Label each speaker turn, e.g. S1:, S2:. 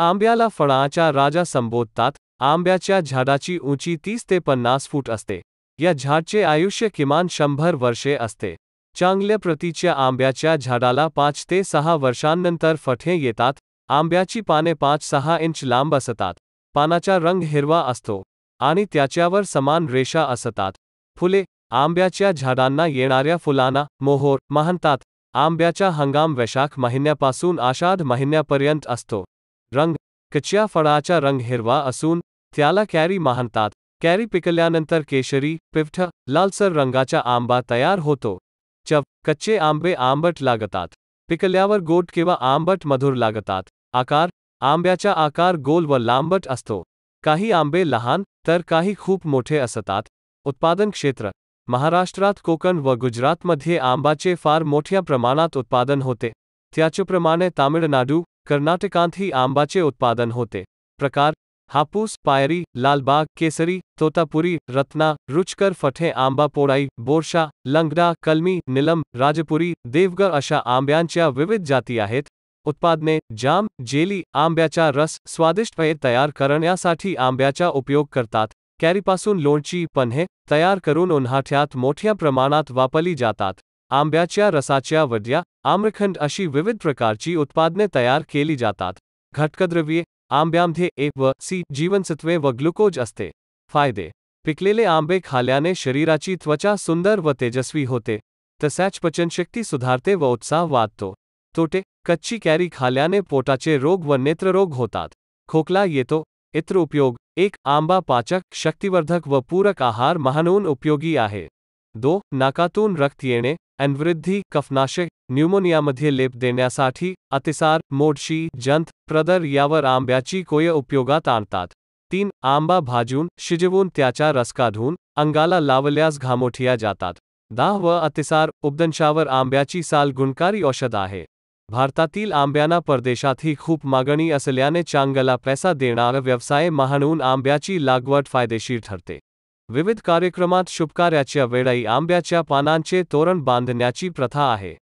S1: आंब्याला फळांच्या राजा संबोधतात आंब्याच्या झाडाची उंची तीस ते पन्नास फूट असते या झाडचे आयुष्य किमान शंभर वर्षे असते चांगल्या प्रतीच्या आंब्याच्या झाडाला पाच ते सहा वर्षांनंतर फठे येतात आंब्याची पाने पाच सहा इंच लांब असतात पानाचा रंग हिरवा असतो आणि त्याच्यावर समान रेषा असतात फुले आंब्याच्या झाडांना येणाऱ्या फुलांना मोहोर म्हणतात आंब्याचा हंगाम वैशाख महिन्यापासून आषाढ महिन्यापर्यंत असतो रंग कच्च्या फळाचा रंग हिरवा असून त्याला कॅरी म्हणतात कॅरी पिकल्यानंतर केशरी पिठ लालसर रंगाचा आंबा तयार होतो चव कच्चे आंबे आंबट लागतात पिकल्यावर गोट किंवा आंबट मधुर लागतात आकार आंब्याचा आकार गोल व लांबट असतो काही आंबे लहान तर काही खूप मोठे असतात उत्पादन क्षेत्र महाराष्ट्रात कोकण व गुजरातमध्ये आंबाचे फार मोठ्या प्रमाणात उत्पादन होते त्याचप्रमाणे तामिळनाडू ही आंबाचे उत्पादन होते प्रकार हापूस पायरी लालबाग केसरी तोतापुरी रत्ना रुचकर फठे आंबा पोड़ाई बोरशा लंगडा कलमी निलम राजपुरी देवगर अशा आंब्यांच्या विविध जाती आहेत उत्पादने जाम जेली आंब्याचा रस स्वादिष्ट पेय तयार करण्यासाठी आंब्याचा उपयोग करतात कॅरीपासून लोणची पन्हे तयार करून उन्हाठ्यात मोठ्या प्रमाणात वापरली जातात आंब्याच्या रसाच्या वड्या आम्रखंड अशी विविध प्रकारची उत्पादने तयार केली जातात घटकद्रव्ये आंब्यामध्ये ए व सी जीवनसत्वे व ग्लुकोज असते फायदे पिकलेले आंबे खाल्याने शरीराची त्वचा सुंदर व तेजस्वी होते तसेच पचनशक्ती सुधारते व उत्साह वाढतो तोटे कच्ची कॅरी खाल्याने पोटाचे रोग व नेत्ररोग होतात खोकला येतो इत्र उपयोग एक आंबा पाचक शक्तिवर्धक व पूरक आहार महानून उपयोगी आहे दो नाकातून रक्त येणे अनवृद्धी कफनाशय मध्य लेप देण्यासाठी अतिसार मोडशी जंत प्रदर यावर आंब्याची कोय उपयोगात आणतात तीन आंबा भाजून शिजवून त्याचा रसका धुन अंगाला लावल्यास घामोठिया जातात दाह व अतिसार उपदंशावर आंब्याची साल गुणकारी औषध आहे भारतातील आंब्यांना परदेशातही खूप मागणी असल्याने चांगला पैसा देणारा व्यवसाय महाणून आंब्याची लागवड फायदेशीर ठरते विविध कार्यक्रमात शुभकार्याच्या वेळी आंब्याच्या पानांचे तोरण बांधण्याची प्रथा आहे